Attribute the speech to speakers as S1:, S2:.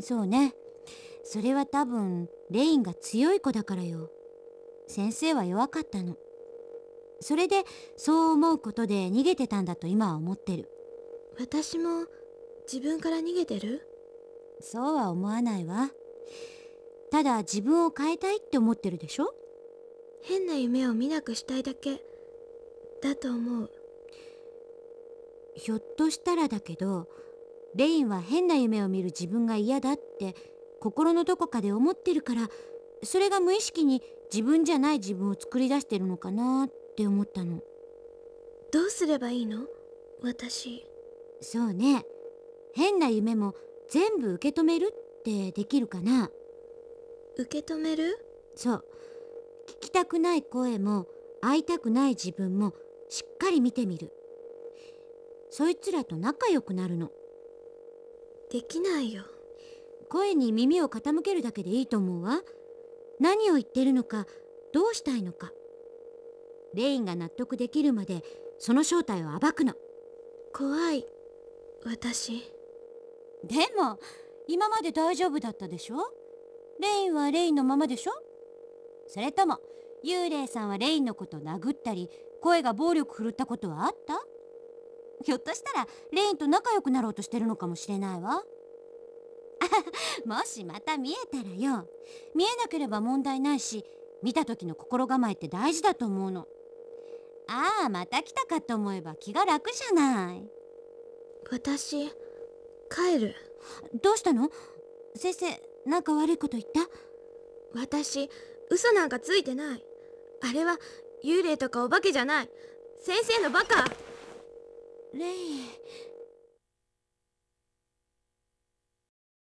S1: そうねそれは多分レインが強い子だからよ先生は弱かったのそれでそう思うことで逃げてたんだと今は思ってる私も自分から逃げてるそうは思わないわただ自分を変えたいって思ってるでしょ変な夢を見なくしたいだけだと思うひょっとしたらだけどレインは変な夢を見る自分が嫌だって心のどこかで思ってるからそれが無意識に自分じゃない自分を作り出してるのかなって。って思ったのどうすればいいの私そうね変な夢も全部受け止めるってできるかな受け止めるそう聞きたくない声も会いたくない自分もしっかり見てみるそいつらと仲良くなるのできないよ声に耳を傾けるだけでいいと思うわ何を言ってるのかどうしたいのかレインが納得できるまでその正体を暴くの怖い私でも今まで大丈夫だったでしょレインはレインのままでしょそれとも幽霊さんはレインのこと殴ったり声が暴力振るったことはあったひょっとしたらレインと仲良くなろうとしてるのかもしれないわ もしまた見えたらよ見えなければ問題ないし見た時の心構えって大事だと思うのああまた来たかと思えば気が楽じゃない私帰るどうしたの先生なんか悪いこと言った私嘘なんかついてないあれは幽霊とかお化けじゃない先生のバカレイ